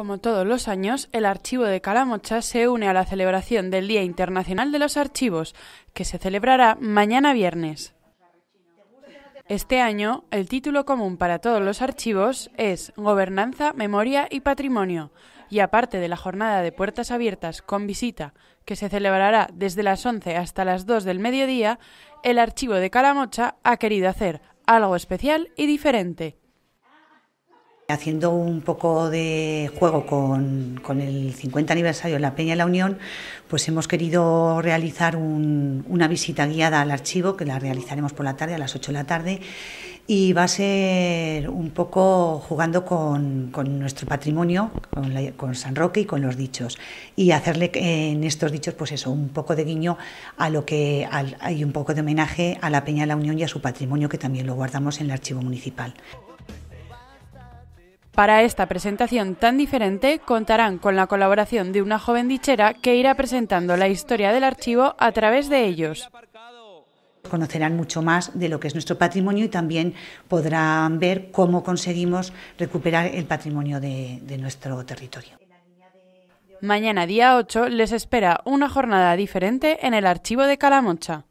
Como todos los años, el Archivo de Calamocha se une a la celebración del Día Internacional de los Archivos, que se celebrará mañana viernes. Este año, el título común para todos los archivos es Gobernanza, Memoria y Patrimonio, y aparte de la jornada de puertas abiertas con visita, que se celebrará desde las 11 hasta las 2 del mediodía, el Archivo de Calamocha ha querido hacer algo especial y diferente. Haciendo un poco de juego con, el 50 aniversario de la Peña de la Unión, pues hemos querido realizar una visita guiada al archivo, que la realizaremos por la tarde, a las 8 de la tarde, y va a ser un poco jugando con, nuestro patrimonio, con, San Roque y con los dichos, y hacerle en estos dichos, pues eso, un poco de guiño a lo que hay un poco de homenaje a la Peña de la Unión y a su patrimonio, que también lo guardamos en el archivo municipal. Para esta presentación tan diferente contarán con la colaboración de una joven dichera que irá presentando la historia del archivo a través de ellos conocerán mucho más de lo que es nuestro patrimonio y también podrán ver cómo conseguimos recuperar el patrimonio de, nuestro territorio. Mañana día 8 les espera una jornada diferente en el archivo de Calamocha.